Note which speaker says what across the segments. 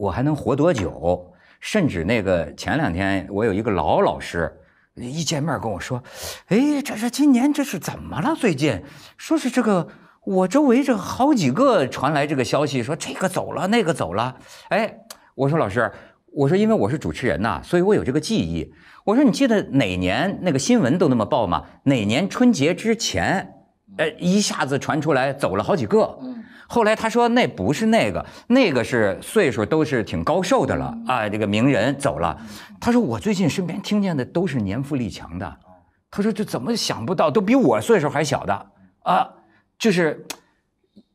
Speaker 1: 我还能活多久？甚至那个前两天，我有一个老老师，一见面跟我说：“哎，这是今年这是怎么了？最近说是这个，我周围这好几个传来这个消息，说这个走了，那个走了。”哎，我说老师，我说因为我是主持人呐，所以我有这个记忆。我说你记得哪年那个新闻都那么报吗？哪年春节之前，哎，一下子传出来走了好几个。后来他说那不是那个，那个是岁数都是挺高寿的了啊，这个名人走了。他说我最近身边听见的都是年富力强的。他说这怎么想不到都比我岁数还小的啊？就是，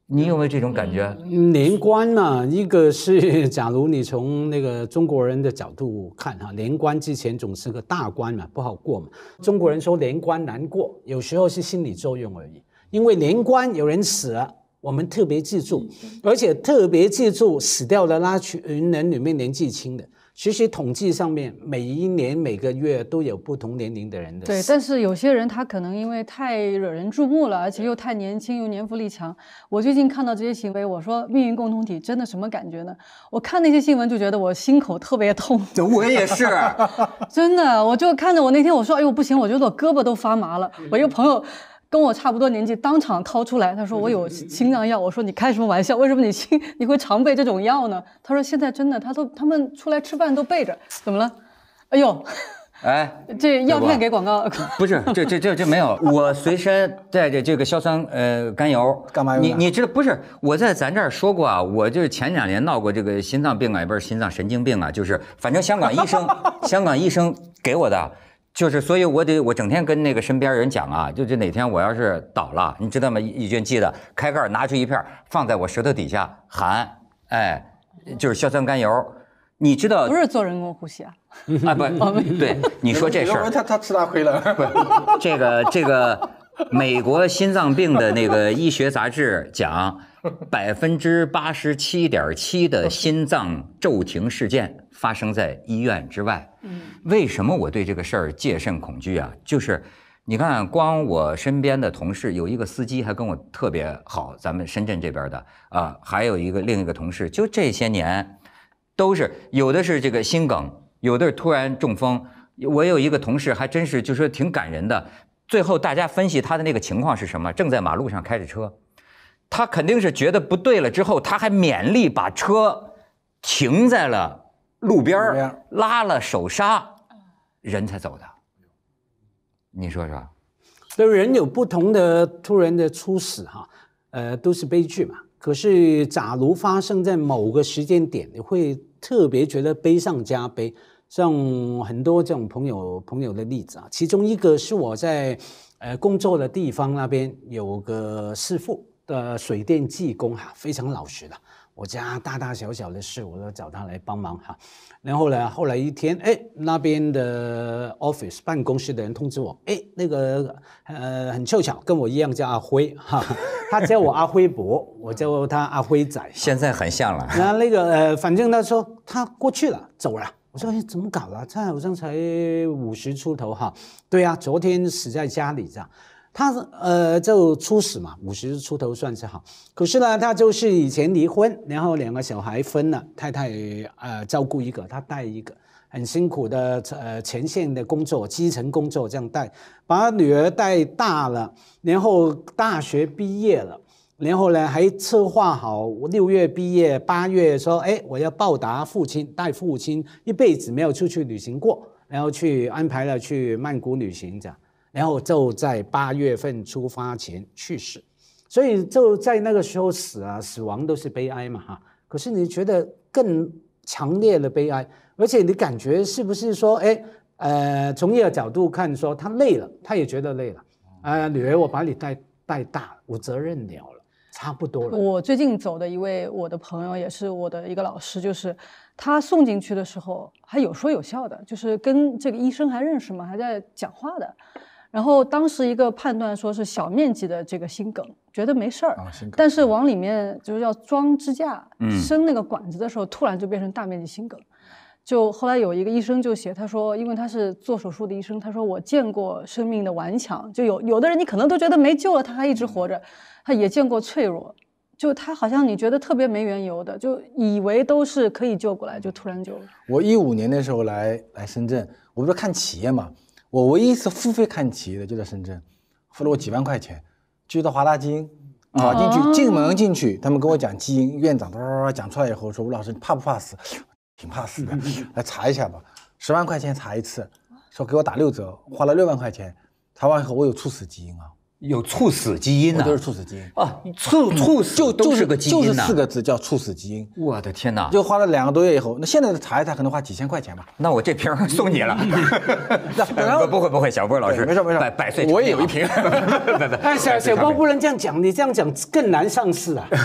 Speaker 1: 你有没有这种感觉？年关呢，一个是假
Speaker 2: 如你从那个中国人的角度看哈，年关之前总是个大关嘛，不好过嘛。中国人说年关难过，有时候是心理作用而已，因为年关有人死。我们特别记住，而且特别记住死掉的那群人里面年纪轻的。其实统计上面每一年每个月都有不同年龄的人的。对，但
Speaker 3: 是有些人他可能因为太惹人注目了，而且又太年轻又年富力强。我最近看到这些行为，我说命运共同体真的什么感觉呢？我看那些新闻就觉得我心口特别痛。我也是，真的，我就看着我那天我说哎呦不行，我觉得我胳膊都发麻了。我一个朋友。跟我差不多年纪，当场掏出来。他说我有心脏 药。我说你开什么玩笑？为什么你心 你会常备这种药呢？他说现在真的，他都他们出来吃饭都备着。怎么了？哎呦，哎，这药片给广告
Speaker 1: 不是？这这这这没有，我随身带着这个硝酸呃甘油干嘛用？你你知道不是？我在咱这儿说过啊，我就是前两年闹过这个心脏病啊，也不是心脏神经病啊，就是反正香港医生，香港医生给我的。就是，所以，我得，我整天跟那个身边人讲啊，就就哪天我要是倒了，你知道吗？一卷记得开盖拿出一片，放在我舌头底下，含，哎，就是硝酸甘油，你知道？不是
Speaker 3: 做人工呼吸啊？
Speaker 1: 啊，不，对，你说这事儿，他他吃大亏了，不是这个这个。美国心脏病的那个医学杂志讲，百分之八十七点七的心脏骤停事件发生在医院之外。嗯，为什么我对这个事儿戒慎恐惧啊？就是你看，光我身边的同事有一个司机还跟我特别好，咱们深圳这边的啊，还有一个另一个同事，就这些年都是有的是这个心梗，有的是突然中风。我有一个同事还真是，就说挺感人的。最后大家分析他的那个情况是什么？正在马路上开着车，他肯定是觉得不对了。之后他还勉力把车停在了路边拉了手刹，人才走的。你说说，
Speaker 2: 就是人有不同的突然的猝死哈，呃，都是悲剧嘛。可是假如发生在某个时间点，你会特别觉得悲上加悲。像很多这种朋友朋友的例子啊，其中一个是我在，呃，工作的地方那边有个师傅的水电技工哈，非常老实的。我家大大小小的事我都找他来帮忙哈。然后呢，后来一天，哎，那边的 office 办公室的人通知我，哎，那个呃，很凑巧跟我一样叫阿辉哈，他叫我阿辉伯，我叫他阿辉仔。现在很像了。那那个呃，反正他说他过去了走了。我说：哎，怎么搞了？蔡好像才五十出头，哈，对啊，昨天死在家里这样。他呃，就初始嘛，五十出头算是好。可是呢，他就是以前离婚，然后两个小孩分了，太太呃照顾一个，他带一个，很辛苦的呃前线的工作、基层工作这样带，把女儿带大了，然后大学毕业了。然后呢，还策划好六月毕业，八月说：“哎，我要报答父亲，带父亲一辈子没有出去旅行过，然后去安排了去曼谷旅行这样。”然后就在八月份出发前去世，所以就在那个时候死啊，死亡都是悲哀嘛哈。可是你觉得更强烈的悲哀，而且你感觉是不是说，哎，呃，从一个角度看说他累了，他也觉得累了，啊，女儿，我把你带带大，我责任了。差不多。了。
Speaker 3: 我最近走的一位，我的朋友也是我的一个老师，就是他送进去的时候还有说有笑的，就是跟这个医生还认识嘛，还在讲话的。然后当时一个判断说是小面积的这个心梗，觉得没事儿。啊，但是往里面就是要装支架、伸那个管子的时候，突然就变成大面积心梗。就后来有一个医生就写，他说，因为他是做手术的医生，他说我见过生命的顽强，就有有的人你可能都觉得没救了，他还一直活着，他也见过脆弱，就他好像你觉得特别没缘由的，就以为都是可以救过来，就突然就
Speaker 4: 我一五年那时候来来深圳，我不是看企业嘛，我唯一一次付费看企业的就在深圳，付了我几万块钱，就到华大基因，跑进去进门进去，他们跟我讲基因院长，啪啪啪讲出来以后，说吴老师你怕不怕死？挺怕死的，来查一下吧，十万块钱查一次，说给我打六折，花了六万块钱，查完以后我有猝死基因啊。有猝死基因呢？都是猝死基因啊！猝猝死就就是个基因就是四个字叫猝死基因。我的天哪！就花了两个多月以后，那现在的查一查可能花几千块钱吧。那我这瓶送你了。
Speaker 1: 不不不会不会，小波老师没事没事，百百岁我也有一瓶。哎小小波不
Speaker 4: 能这样讲，你这样讲
Speaker 2: 更难上市啊！对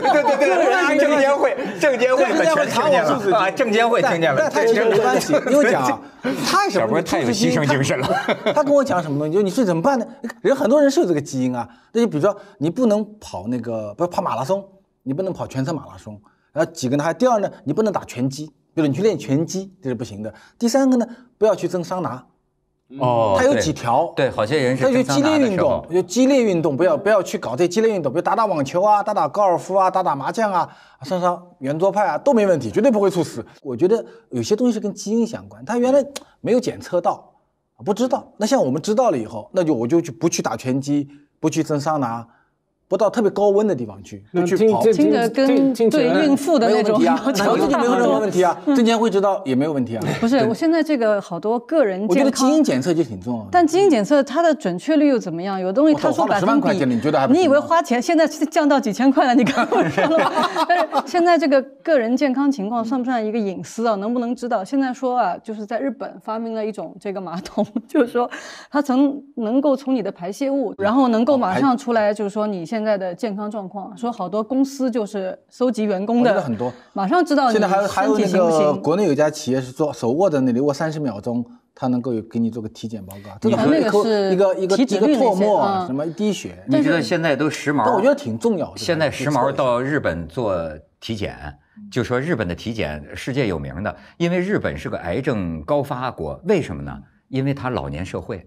Speaker 1: 对对对，证监会证监会证监会听见
Speaker 2: 了啊！证监会听见了，那其实没关系，因为讲，
Speaker 4: 太小波太有牺牲精神了。他跟我讲什么东西？就你是怎么办呢？人很多人是。就是这个基因啊，那就比如说，你不能跑那个，不是跑马拉松，你不能跑全程马拉松。然后几个呢？第二呢，你不能打拳击，比如你去练拳击，这是不行的。第三个呢，不要去蒸桑拿。
Speaker 1: 哦，它有几条。对，好些人是蒸桑的激烈运动，
Speaker 4: 就激烈运动，不要不要去搞这激烈运动，比如打打网球啊，打打高尔夫啊，打打麻将啊，上上圆桌派啊，都没问题，绝对不会猝死。我觉得有些东西是跟基因相关，它原来没有检测到。不知道，那像我们知道了以后，那就我就去不去打拳击，不去蒸桑拿。不到特别高温的地方去，那去跑，听着
Speaker 3: 跟对孕妇的那种条 度差没有任何
Speaker 2: 问题
Speaker 4: 啊。证监会知道也没有问题啊。不是，
Speaker 3: 我现在这个好多个人，我觉得基
Speaker 4: 因检测就挺
Speaker 3: 重要。但基因检测它的准确率又怎么样？有东西他说百分钱，你觉得还？你以为花钱现在降到几千块了？你看我说了吗？现在这个个人健康情况算不算一个隐私啊？能不能知道？现在说啊，就是在日本发明了一种这个马桶，就是说它从能够从你的排泄物，然后能够马上出来，就是说你现。现在的健康状况，说好多公司就是收集员工的很多，马上知道现在还还有一个国
Speaker 4: 内有一家企业是做手握在那里握三十秒钟，他能够有给你做个体检报
Speaker 1: 告，你喝那个
Speaker 4: 一个一个一个唾沫什么一滴血，你觉得
Speaker 1: 现在都时髦，但我觉
Speaker 4: 得挺重要的。
Speaker 1: 现在时髦到日本做体检，就说日本的体检世界有名的，因为日本是个癌症高发国，为什么呢？因为它老年社会。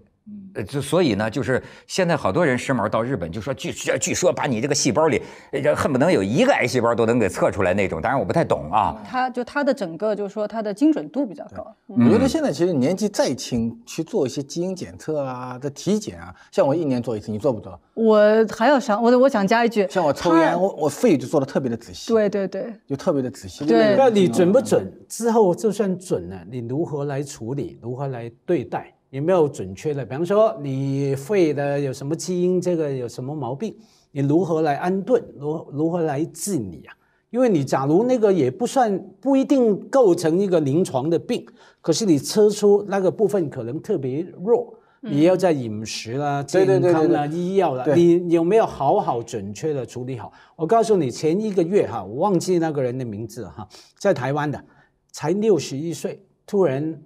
Speaker 1: 呃，所以呢，就是现在好多人时髦到日本，就说据据说把你这个细胞里，这恨不能有一个癌细胞都能给测出来那种。当然我不太懂啊。
Speaker 3: 它就他的整个就是说它的精准度比较高。我觉得现
Speaker 4: 在其实年纪再轻去做一些基因检测啊的体检啊，像我一年做一次，你做不做？
Speaker 3: 我还要想，我我想加一句，像我抽烟，
Speaker 4: 我我肺就做的特别的仔细。
Speaker 3: 对对对，
Speaker 4: 就特别的仔细。
Speaker 3: 对，那你准不
Speaker 4: 准？
Speaker 2: 之后就算准了，你如何来处理？如何来对待？有没有准确的？比方说，你肺的有什么基因，这个有什么毛病？你如何来安顿，如如何来治你啊？因为你假如那个也不算，不一定构成一个临床的病，可是你测出那个部分可能特别弱，你要在饮食啦、健康啦、医药啦，你有没有好好准确的处理好？我告诉你，前一个月哈，我忘记那个人的名字哈，在台湾的，才六十一岁，突然。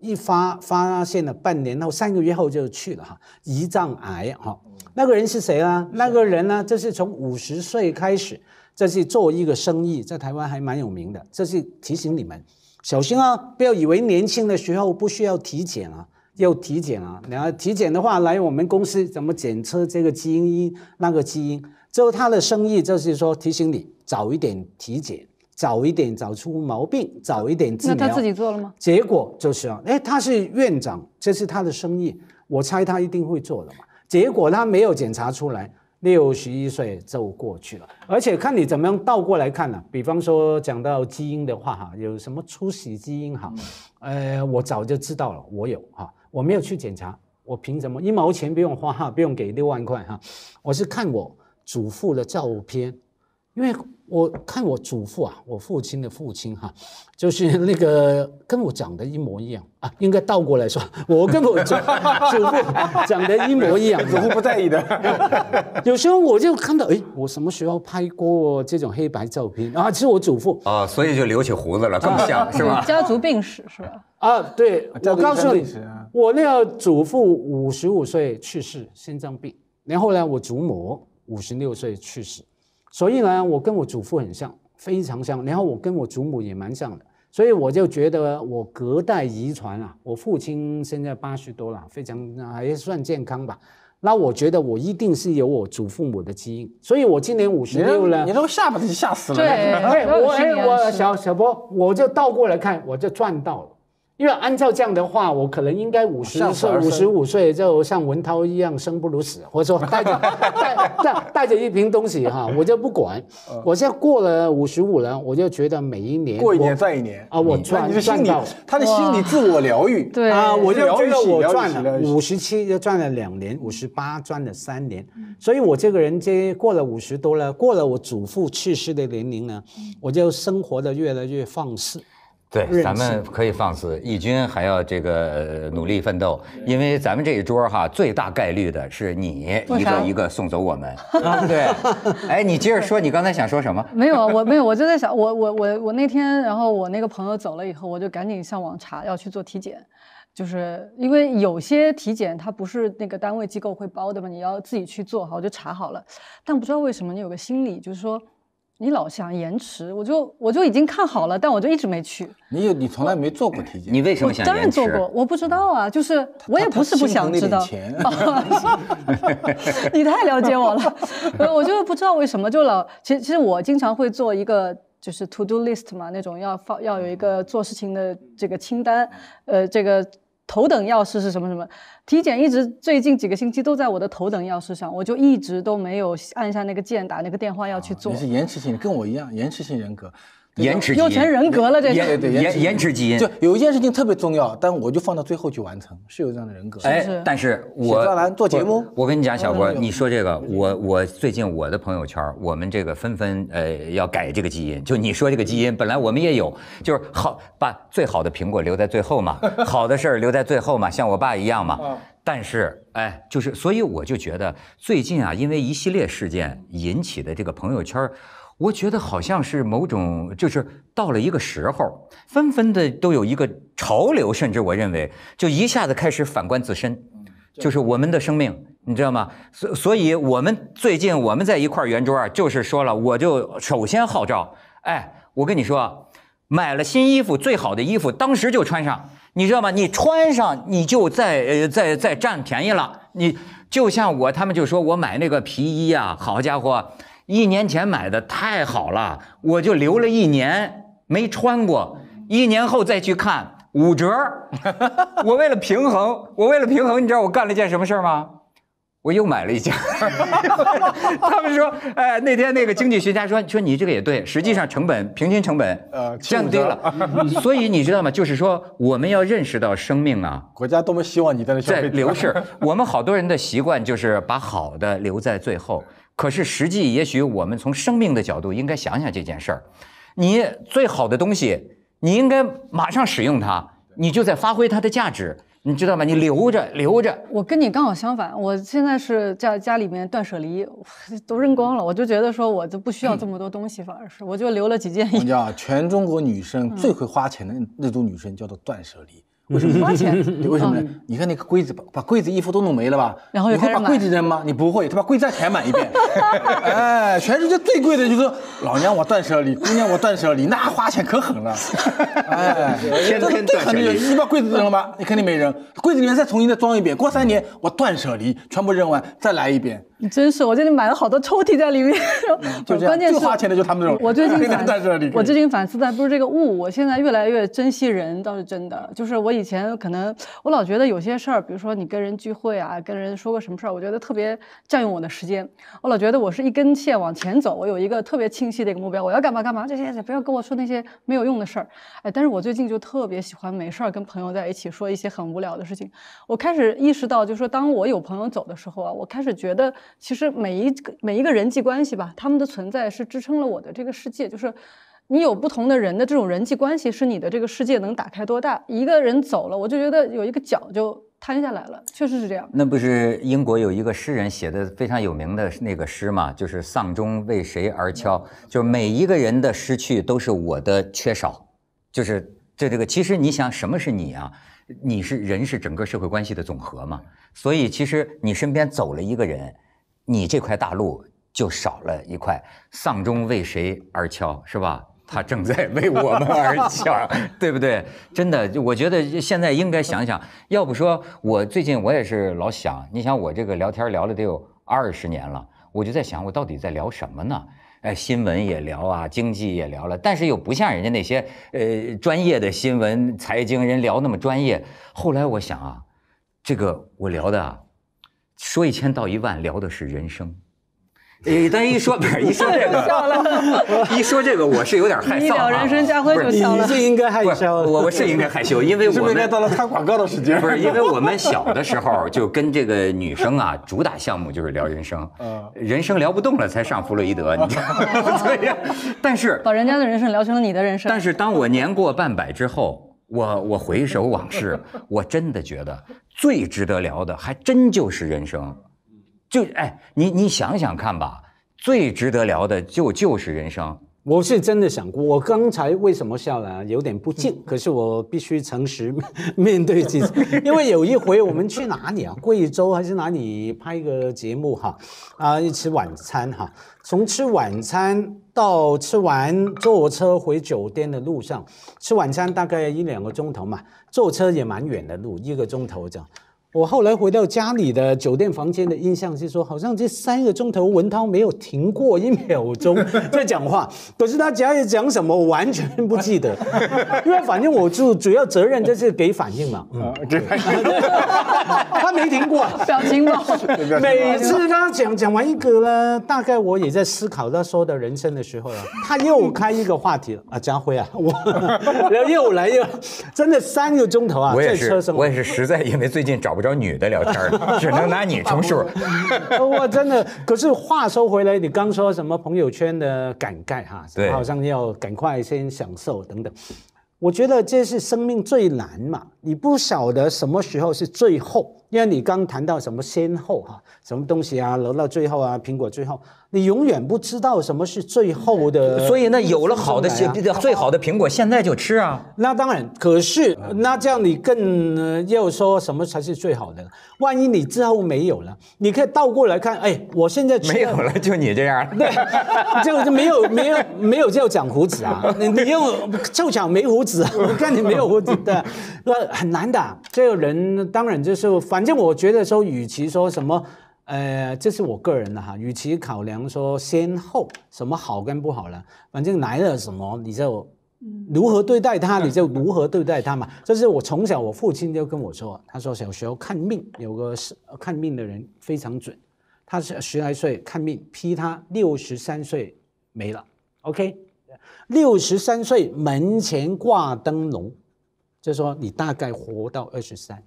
Speaker 2: 一发发现了半年后，三个月后就去了哈，胰脏癌哈。那个人是谁啊？那个人呢？就是从五十岁开始，这是做一个生意，在台湾还蛮有名的。这是提醒你们小心啊，不要以为年轻的时候不需要体检啊，要体检啊。然后体检的话，来我们公司怎么检测这个基因、那个基因？之后他的生意，就是说提醒你早一点体检。早一点找出毛病，早一点治疗。那他自己做了吗？结果就是，哎，他是院长，这是他的生意，我猜他一定会做的嘛。结果他没有检查出来，六十一岁就过去了。而且看你怎么样倒过来看呢？比方说讲到基因的话，哈，有什么初喜基因哈？呃，我早就知道了，我有哈，我没有去检查，我凭什么一毛钱不用花，哈，不用给六万块哈？我是看我祖父的照片。因为我看我祖父啊，我父亲的父亲哈，就是那个跟我长得一模一样啊，应该倒过来说，我跟我祖祖父长得一模一样，祖父不在意的。有时候我就看到，哎，我什么时候拍过这种黑白照片啊？其实我祖父
Speaker 1: 啊，所以就留起胡子了，更像是吧？
Speaker 3: 家族病史是吧？啊，对，我告诉你，
Speaker 2: 我那祖父五十五岁去世，心脏病。然后呢，我祖母五十六岁去世。所以呢，我跟我祖父很像，非常像。然后我跟我祖母也蛮像的，所以我就觉得我隔代遗传啊。我父亲现在八十多了，非常还算健康吧。那我觉得我一定是有我祖父母的基因。所以，我今年五十六了。你都吓把自己吓死了！对，我哎，我小小波，我就倒过来看，我就赚到了。因为按照这样的话，我可能应该五十岁、五十五岁，就像文涛一样，生不如死，或者说带着带带带着一瓶东西哈，我就不管。我现在过了五十五了，我就觉得每一年过一年算一
Speaker 4: 年啊，我赚心理，他的心理自我疗愈啊，我就得我赚了五
Speaker 2: 十七，就赚了两年，五十八赚了三年，所以我这个人这过了五十多了，过了我祖父去世的年龄呢，我就生活的越来越放肆。
Speaker 1: 对，咱们可以放肆，义军还要这个努力奋斗，因为咱们这一桌哈，最大概率的是你一个一个送走我们。对，
Speaker 3: 哎，你接着说，
Speaker 1: 你刚才想说什么？
Speaker 3: 没有我没有，我就在想，我我我我那天，然后我那个朋友走了以后，我就赶紧上网查，要去做体检，就是因为有些体检它不是那个单位机构会包的嘛，你要自己去做哈，我就查好了，但不知道为什么，你有个心理就是说。你老想延迟，我就我就已经看好了，但我就一直没去。
Speaker 4: 你有你从来没做过体检，你为什么想延迟？当然做过，
Speaker 3: 我不知道啊，就是我也不是不想知道。你太了解我了，我就不知道为什么就老。其实其实我经常会做一个就是 to do list 嘛，那种要放要有一个做事情的这个清单，呃，这个。头等要事是什么？什么体检一直最近几个星期都在我的头等要事上，我就一直都没有按下那个键，打那个电话要去做。你是
Speaker 4: 延迟性，跟我一样延迟性人格。延迟基钱人格了，这延延延迟基因，就有一件事情特别重要，但我就放到最后去完成，是有这样的人格。哎，
Speaker 1: 但是我做节目，我跟你讲，小郭，你说这个，我我最近我的朋友圈，我们这个纷纷呃要改这个基因，就你说这个基因，本来我们也有，就是好把最好的苹果留在最后嘛，好的事儿留在最后嘛，像我爸一样嘛。但是哎，就是所以我就觉得最近啊，因为一系列事件引起的这个朋友圈。我觉得好像是某种，就是到了一个时候，纷纷的都有一个潮流，甚至我认为就一下子开始反观自身，就是我们的生命，你知道吗？所所以，我们最近我们在一块圆桌啊，就是说了，我就首先号召，哎，我跟你说，买了新衣服最好的衣服，当时就穿上，你知道吗？你穿上，你就在呃在在占便宜了，你就像我，他们就说我买那个皮衣呀，好家伙。一年前买的太好了，我就留了一年没穿过，一年后再去看五折。我为了平衡，我为了平衡，你知道我干了一件什么事儿吗？我又买了一件。他们说：“哎，那天那个经济学家说，说你这个也对，实际上成本平均成本降低了。” 所以你知道吗？就是说，我们要认识到生命啊，
Speaker 4: 国家多么希望你在那在流逝。
Speaker 1: 我们好多人的习惯就是把好的留在最后。可是，实际也许我们从生命的角度应该想想这件事儿。你最好的东西，你应该马上使用它，你就在发挥它的价值，你知道吗？你留着，留着。
Speaker 3: 我跟你刚好相反，我现在是在家里面断舍离，都扔光了。我就觉得说我就不需要这么多东西，反而是我就留了几件
Speaker 4: 衣服。道，全中国女生最会花钱的那种女生，叫做断舍离。为什么花钱？为什么呢？你看那个柜子，把把柜子衣服都弄没了吧？然后你会把柜子扔吗？你不会，他把柜子再填满一遍。哎，全世界最贵的就是老娘我断舍离，姑娘我断舍离，那花钱可狠了。哎，这是最狠的你把柜子扔了吧？你肯定没扔，柜子里面再重新再装一遍。过三年我断舍离，全部扔完再来一遍。
Speaker 3: 你真是，我最近买了好多抽屉在里面，就关键是花钱的就他们这种。我最近 反思，我最近反思的不是这个物，我现在越来越珍惜人倒是真的。就是我以前可能我老觉得有些事儿，比如说你跟人聚会啊，跟人说个什么事儿，我觉得特别占用我的时间。我老觉得我是一根线往前走，我有一个特别清晰的一个目标，我要干嘛干嘛，这些不要跟我说那些没有用的事儿。哎，但是我最近就特别喜欢没事儿跟朋友在一起说一些很无聊的事情。我开始意识到，就是说当我有朋友走的时候啊，我开始觉得。其实每一个每一个人际关系吧，他们的存在是支撑了我的这个世界。就是你有不同的人的这种人际关系，是你的这个世界能打开多大。一个人走了，我就觉得有一个脚就瘫下来了。确实是这样。
Speaker 1: 那不是英国有一个诗人写的非常有名的那个诗吗？就是《丧钟为谁而敲》？就是每一个人的失去都是我的缺少。就是这这个，其实你想，什么是你啊？你是人，是整个社会关系的总和嘛。所以其实你身边走了一个人。你这块大陆就少了一块，丧钟为谁而敲？是吧？他正在为我们而敲，对不对？真的，我觉得现在应该想想，要不说我最近我也是老想，你想我这个聊天聊了得有二十年了，我就在想我到底在聊什么呢？哎，新闻也聊啊，经济也聊了，但是又不像人家那些呃专业的新闻财经人聊那么专业。后来我想啊，这个我聊的。说一千道一万，聊的是人生。诶，咱一说不是一说这个一说这个我是有点害羞啊。你聊人生，嘉辉就笑了。是你，最应该害羞。我我是应该害羞，因为 我们到了看广告的时间。不是因为我们小的时候就跟这个女生啊，主打项目就是聊人生。嗯。人生聊不动了，才上弗洛伊德。对呀。但是
Speaker 3: 把人家的人生聊成了你的人生。但
Speaker 1: 是当我年过半百之后。我我回首往事，我真的觉得最值得聊的还真就是人生，就哎，你你想想看吧，最值得聊的就就是人生。我是真的想过，我刚才为什么笑呢？有点不
Speaker 2: 敬，可是我必须诚实 面对自己，因为有一回我们去哪里啊？贵州还是哪里拍一个节目哈？啊，一吃晚餐哈。从吃晚餐到吃完坐车回酒店的路上，吃晚餐大概一两个钟头嘛，坐车也蛮远的路，一个钟头这样。我后来回到家里的酒店房间的印象是说，好像这三个钟头文涛没有停过一秒钟在讲话，可是他讲讲什么我完全不记得，因为反正我就主要责任就是给反应嘛，嗯，给反应，他没停
Speaker 3: 过，表情包，每次
Speaker 2: 他讲讲完一个了，大概我也在思考他说的人生的时候了，他又开一个话题了啊，家辉啊，我，然后又来又，真的三个钟头啊，在车上
Speaker 1: 我也是实在因为最近找不。不找女的聊天 只能拿你充数。
Speaker 2: 我真的，可是话说回来，你刚说什么朋友圈的感慨哈？好像要赶快先享受等等。我觉得这是生命最难嘛，你不晓得什么时候是最后。因为你刚谈到什么先后哈，什么东西啊，留到最后啊，苹果最后，你永远不知道什么是最后的。所以那有了好的最
Speaker 1: 好的苹果现在就吃啊。
Speaker 2: 那当然，可是那这样你更要说什么才是最好的？万一你之后没有了，你可以倒过来看，哎，我现在没有了，就
Speaker 1: 你这样，对，
Speaker 2: 就就没有没有没有这样长胡子啊？你你又凑巧没胡子？我看你没有胡子的，那很难的。这个人当然就是翻。反正我觉得说，与其说什么，呃，这是我个人的哈，与其考量说先后什么好跟不好了，反正来了什么你就如何对待他，你就如何对待他嘛。这是我从小我父亲就跟我说，他说小时候看命有个是看命的人非常准，他是十来岁看命批他六十三岁没了，OK，六十三岁门前挂灯笼，就说你大概活到二十三。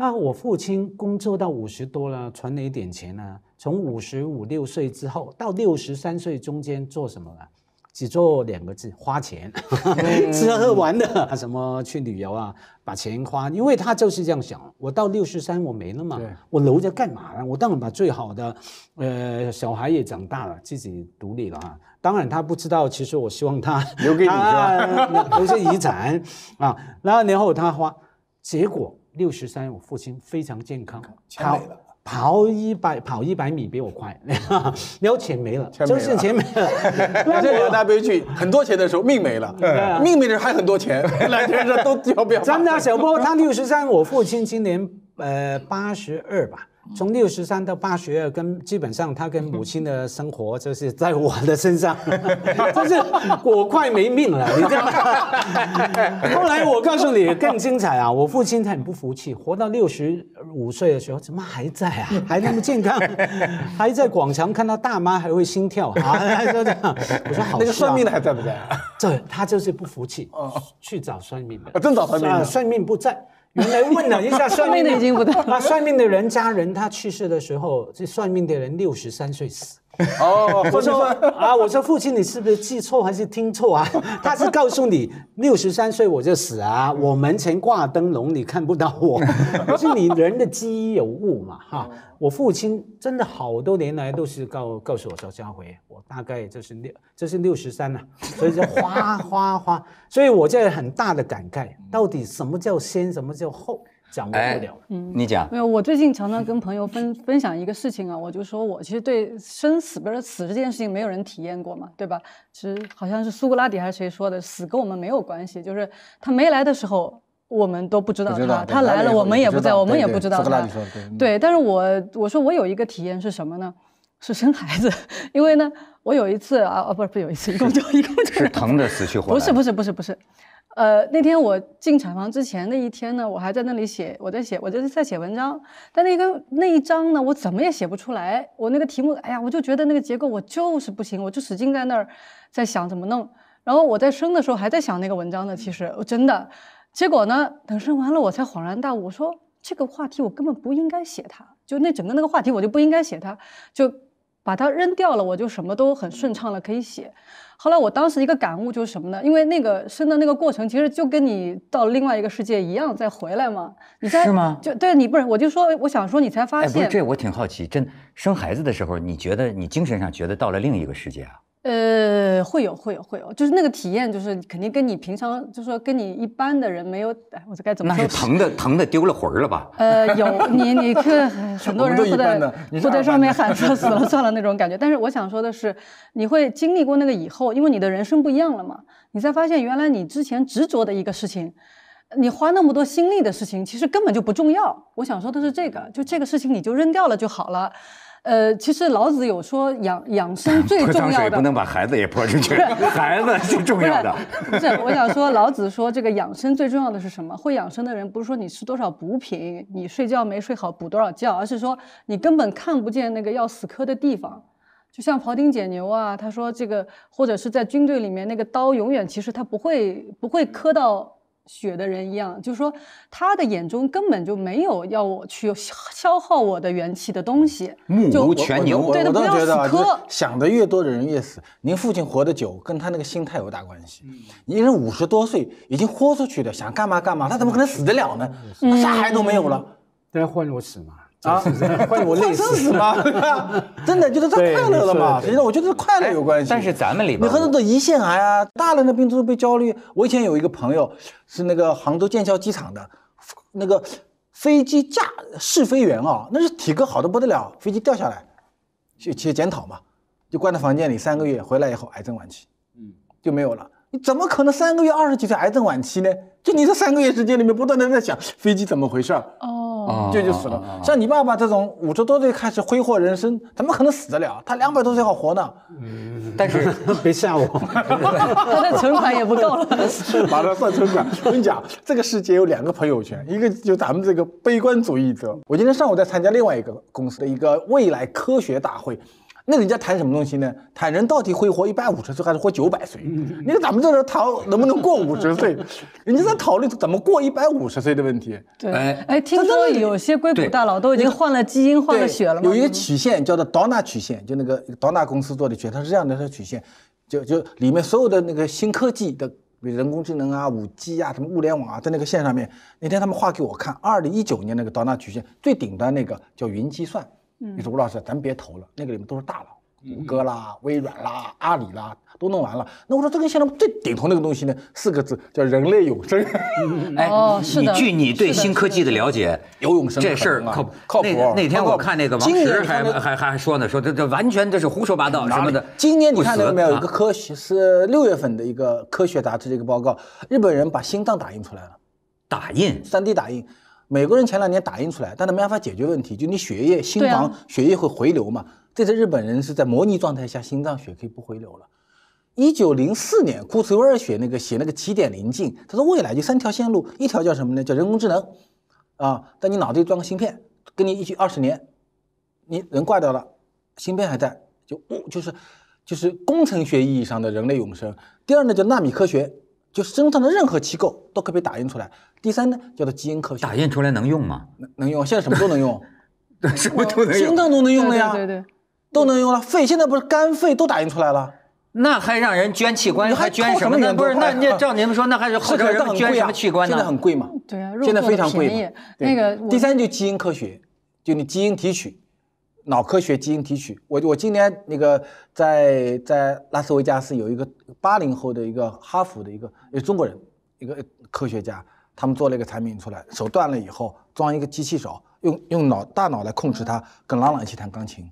Speaker 2: 那我父亲工作到五十多了，存了一点钱呢。从五十五六岁之后到六十三岁中间做什么了？只做两个字：花钱，吃喝玩乐，什么去旅游啊，把钱花。因为他就是这样想：我到六十三我没了嘛，我留着干嘛呢？我当然把最好的，呃，小孩也长大了，自己独立了啊。当然他不知道，其实我希望他
Speaker 4: 留给你是吧？留 些遗
Speaker 2: 产啊。然后然后他花，结果。六十三，我父亲非常健康，跑跑一百跑一百米比我快，后 钱没了，就是钱
Speaker 4: 没了，两 大悲剧，很多钱的时候命没了，命没了还很多钱，来天这都要不要？咱们家小波，他
Speaker 2: 六十三，我父亲今年呃八十二吧。从六十三到八十二，跟基本上他跟母亲的生活就是在我的身上，就是我快没命了。你知道吗？后来我告诉你更精彩啊！我父亲他很不服气，活到六十五岁的时候，怎么还在啊？还那么健康，还在广场看到大妈还会心跳啊？说这样，我说好那个算命的还在不在？啊？对，他就是不服气，去找算命的。啊，真找算命的，算命不在。原来问了一下 算命的，已经不在。那算命的人家人，他去世的时候，这算命的人六十三岁死。哦，我 说啊，我说父亲，你是不是记错还是听错啊？他是告诉你六十三岁我就死啊，我门前挂灯笼，你看不到我。可是你人的记忆有误嘛哈？我父亲真的好多年来都是告告诉我说，家回我大概就是六就是六十三了，所以就哗哗哗，所以我在很大的感慨，到底什么叫先，什么叫后？讲不了，
Speaker 3: 嗯，你讲。没有，我最近常常跟朋友分 分享一个事情啊，我就说我其实对生死，不是死这件事情，没有人体验过嘛，对吧？其实好像是苏格拉底还是谁说的，死跟我们没有关系，就是他没来的时候，我们都不知道他，他来了我们也不在，我们也不知道。他。对。对，但是我我说我有一个体验是什么呢？是生孩子，因为呢，我有一次啊啊，不是不是有一次，一共就一共
Speaker 1: 就。是疼的死去活来。不是不是
Speaker 3: 不是不是。呃，那天我进产房之前的一天呢，我还在那里写，我在写，我就是在写文章。但那个那一章呢，我怎么也写不出来。我那个题目，哎呀，我就觉得那个结构我就是不行，我就使劲在那儿在想怎么弄。然后我在生的时候还在想那个文章呢，其实我真的。结果呢，等生完了我才恍然大悟，我说这个话题我根本不应该写它，就那整个那个话题我就不应该写它，就把它扔掉了，我就什么都很顺畅了，可以写。后来我当时一个感悟就是什么呢？因为那个生的那个过程，其实就跟你到另外一个世界一样，再回来嘛。是吗？就对你不是，我就说我想说，你才发现。哎，不是，这
Speaker 1: 我挺好奇，真生孩子的时候，你觉得你精神上觉得到了另一个世界啊？
Speaker 3: 呃，会有，会有，会有，就是那个体验，就是肯定跟你平常，就说跟你一般的人没有。哎，我这该怎么说？疼的
Speaker 1: 疼的丢了魂了吧？
Speaker 3: 呃，有你，你可很多人都在都在上面喊说 死了算了那种感觉。但是我想说的是，你会经历过那个以后，因为你的人生不一样了嘛。你才发现原来你之前执着的一个事情，你花那么多心力的事情，其实根本就不重要。我想说的是这个，就这个事情你就扔掉了就好了。呃，其实老子有说养养生 最重要的，不能
Speaker 1: 把孩子也泼出去，孩子最重要的
Speaker 3: 不是。我想说，老子说这个养生最重要的是什么？会养生的人不是说你吃多少补品，你睡觉没睡好补多少觉，而是说你根本看不见那个要死磕的地方。就像庖丁解牛啊，他说这个或者是在军队里面，那个刀永远其实他不会不会磕到。血的人一样，就是说，他的眼中根本就没有要我去消耗我的元气的东西，目无全牛。我我都觉得，
Speaker 4: 想的越多的人越死。您父亲活得久，跟他那个心态有大关系。您五十多岁已经豁出去了，想干嘛干嘛，他怎么可能死得了呢？他啥孩子都没有了，得患得死嘛。啊，换我生死吗？真的就是这快乐了嘛？实际上我觉得快乐有
Speaker 1: 关系。但是咱们里边，你很
Speaker 4: 多的胰腺癌啊、大量的病都被焦虑。我以前有一个朋友是那个杭州建桥机场的，那个飞机驾试飞员啊，那是体格好的不得了。飞机掉下来，去去检讨嘛，就关在房间里三个月，回来以后癌症晚期，嗯，就没有了。你怎么可能三个月二十几岁癌症晚期呢？就你这三个月时间里面不断的在想飞机怎么回事儿
Speaker 3: 哦。就就死了。
Speaker 4: 像你爸爸这种五十多岁开始挥霍人生，怎么可能死得了？他两百多岁好活呢。嗯，但是 别吓我。他的存款也不够了。是，把他算存款。我跟你讲，这个世界有两个朋友圈，一个就咱们这个悲观主义者。我今天上午在参加另外一个公司的一个未来科学大会。那人家谈什么东西呢？谈人到底会活一百五十岁，还是活九百岁？你看咱们这人谈能不能过五十岁，人家在讨论怎么过一百五十岁的问题。
Speaker 3: 对，哎，听说有些硅谷大佬都已经换了基因、换了血了。有一个曲
Speaker 4: 线叫做 Dona 曲线，就那个 Dona 公司做的曲线，它是这样的一条曲线，就就里面所有的那个新科技的比如人工智能啊、五 G 啊、什么物联网啊，在那个线上面。那天他们画给我看，二零一九年那个 Dona 曲线最顶端那个叫云计算。你说吴老师，咱别投了，那个里面都是大佬，谷歌啦、微软啦、阿里啦都弄完了。那我说这跟现在最顶头那个东西呢？四个字叫人类永生。
Speaker 1: 哎，你据你对新科技的了解，有永生这事儿靠靠谱？那天我看那个王石还还还说呢，说这这完全这是胡说八道什么的。今年你看到没有？一个
Speaker 4: 科学是六月份的一个《科学杂志》的一个报告，日本人把心脏打印出来了，打印三 D 打印。美国人前两年打印出来，但他没办法解决问题。就你血液、心房，血液会回流嘛？这次日本人是在模拟状态下，心脏血可以不回流了。一九零四年，库茨威尔写那个写那个起点临近，他说未来就三条线路，一条叫什么呢？叫人工智能啊！在你脑子里装个芯片，跟你一起二十年，你人挂掉了，芯片还在，就哦、就是就是工程学意义上的人类永生。第二呢，叫纳米科学，就身上的任何机构都可以打印出来。第三呢，叫做基因科学。打印出来能用吗？能能用，现在什么都能用，
Speaker 3: 什么都能用，心脏都能用了呀，对对，
Speaker 4: 都能用了。肺现在不是肝肺都打印出来了，
Speaker 1: 那还让人捐器官还捐什么？呢？不是，那那照您们说，那还是好多人捐什么器官
Speaker 4: 呢？现在很贵吗？
Speaker 3: 对啊，现在非常贵。那个第三
Speaker 4: 就基因科学，就你基因提取，脑科学基因提取。我我今年那个在在拉斯维加斯有一个八零后的一个哈佛的一个中国人一个科学家。他们做了一个产品出来，手断了以后装一个机器手，用用脑大脑来控制它，跟朗朗一起弹钢琴。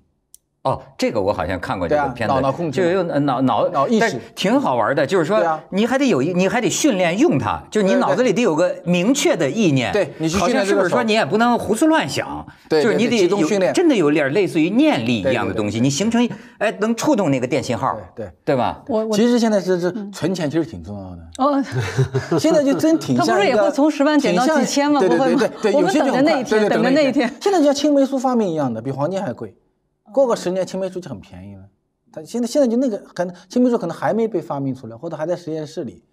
Speaker 1: 哦，这个我好像看过这个片子，就用脑脑脑意识，挺好玩的。就是说，你还得有一，你还得训练用它，就你脑子里得有个明确的意念。对，好像是不是说你也不能胡思乱想？对，就是你得有训练，真的有点类似于念力一样的东西，你形成哎能触动那个电信号，对对吧？我其实现在是是存钱，其实挺重要的。哦，现在就真挺
Speaker 4: 他不是也会从十万减到几千吗？不会，对对对，我们等着那一天，等着那一天。现在像青霉素发明一样的，比黄金还贵。过个十年，青霉素就很便宜了。他现在现在就那个，可能青霉素可能还没被发明出来，或者还在实验室里。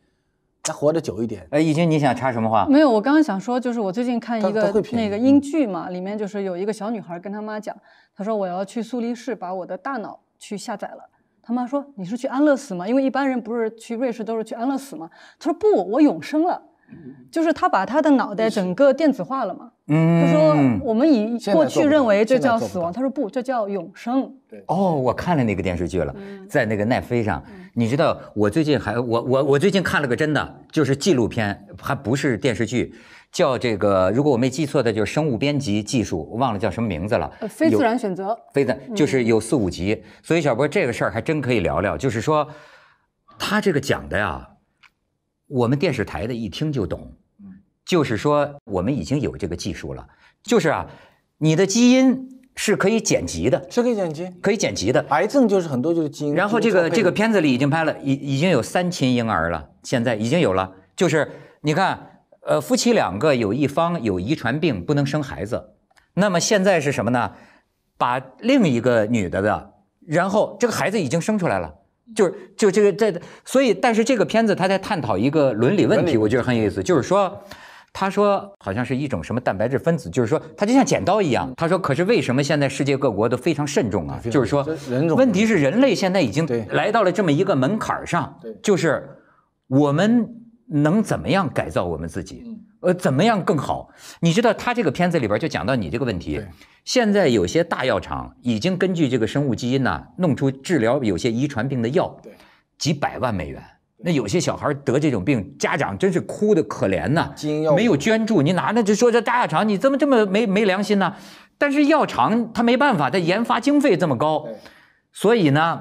Speaker 4: 他活得久一点。哎，已经你
Speaker 1: 想插什么话？没
Speaker 3: 有，我刚刚想说，就是我最近看一个那个英剧嘛，里面就是有一个小女孩跟她妈讲，她说我要去苏黎世把我的大脑去下载了。她妈说你是去安乐死吗？因为一般人不是去瑞士都是去安乐死吗？她说不，我永生了，就是她把她的脑袋整个电子化了嘛。嗯，他说我们以过去认为这叫死亡，他说不，这叫永生。
Speaker 1: 对，哦，我看了那个电视剧了，在那个奈飞上。你知道，我最近还我我我最近看了个真的，就是纪录片，还不是电视剧，叫这个，如果我没记错的，就是生物编辑技术，我忘了叫什么名字了。非自然选择，非的，就是有四五集。所以小波，这个事儿还真可以聊聊，就是说，他这个讲的呀，我们电视台的一听就懂。就是说，我们已经有这个技术了，就是啊，你的基因是可以剪辑的，是可以剪辑，可以剪辑的。癌症就是很多就是基因。然后这个这个片子里已经拍了，已已经有三亲婴儿了，现在已经有了。就是你看，呃，夫妻两个有一方有遗传病不能生孩子，那么现在是什么呢？把另一个女的的，然后这个孩子已经生出来了，就是就这个这，所以但是这个片子他在探讨一个伦理问题，我觉得很有意思，就是说。他说，好像是一种什么蛋白质分子，就是说它就像剪刀一样。他说，可是为什么现在世界各国都非常慎重啊？就是说，问题是人类现在已经来到了这么一个门槛上，就是我们能怎么样改造我们自己？呃，怎么样更好？你知道，他这个片子里边就讲到你这个问题。现在有些大药厂已经根据这个生物基因呢，弄出治疗有些遗传病的药，几百万美元。那有些小孩得这种病，家长真是哭的可怜呐，没有捐助，你哪那就说这大药厂你怎么这么没没良心呢？但是药厂他没办法，他研发经费这么高，所以呢，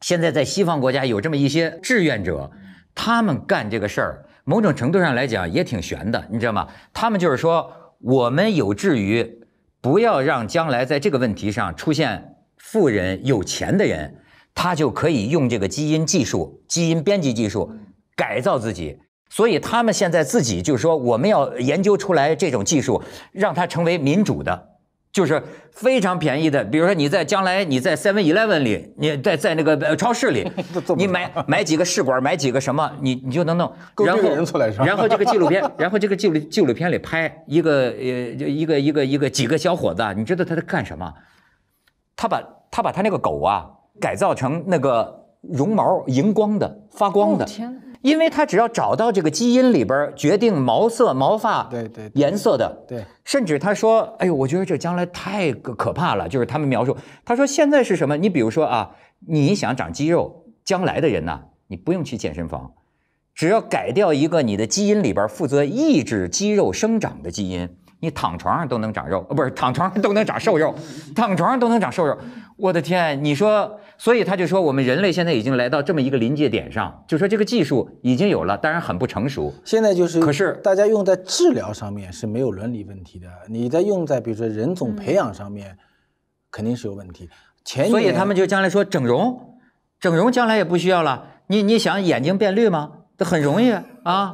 Speaker 1: 现在在西方国家有这么一些志愿者，他们干这个事儿，某种程度上来讲也挺悬的，你知道吗？他们就是说我们有志于不要让将来在这个问题上出现富人、有钱的人。他就可以用这个基因技术、基因编辑技术改造自己，所以他们现在自己就是说，我们要研究出来这种技术，让它成为民主的，就是非常便宜的。比如说你在将来你在 Seven Eleven 里，你在在那个超市里，你买买几个试管，买几个什么，你你就能弄。然后然后这个纪录片，然后这个记录纪录片里拍一个呃一个一个一个几个小伙子，你知道他在干什么？他把他把他那个狗啊。改造成那个绒毛荧光的、发光的，天因为它只要找到这个基因里边决定毛色、毛发颜色的，对，甚至他说：“哎呦，我觉得这将来太可怕了。”就是他们描述，他说现在是什么？你比如说啊，你想长肌肉，将来的人呢，你不用去健身房，只要改掉一个你的基因里边负责抑制肌肉生长的基因。你躺床上都能长肉不是，躺床上都能长瘦肉，躺床上都能长瘦肉。我的天，你说，所以他就说，我们人类现在已经来到这么一个临界点上，就说这个技术已经有了，当然很不成熟。现在就是，可
Speaker 4: 是大家用在治疗上面是没有伦理问题的。你在用在比如说人种培养上面，肯定是有问题。
Speaker 1: 所以他们就将来说整容，整容将来也不需要了。你你想眼睛变绿吗？这很容易啊。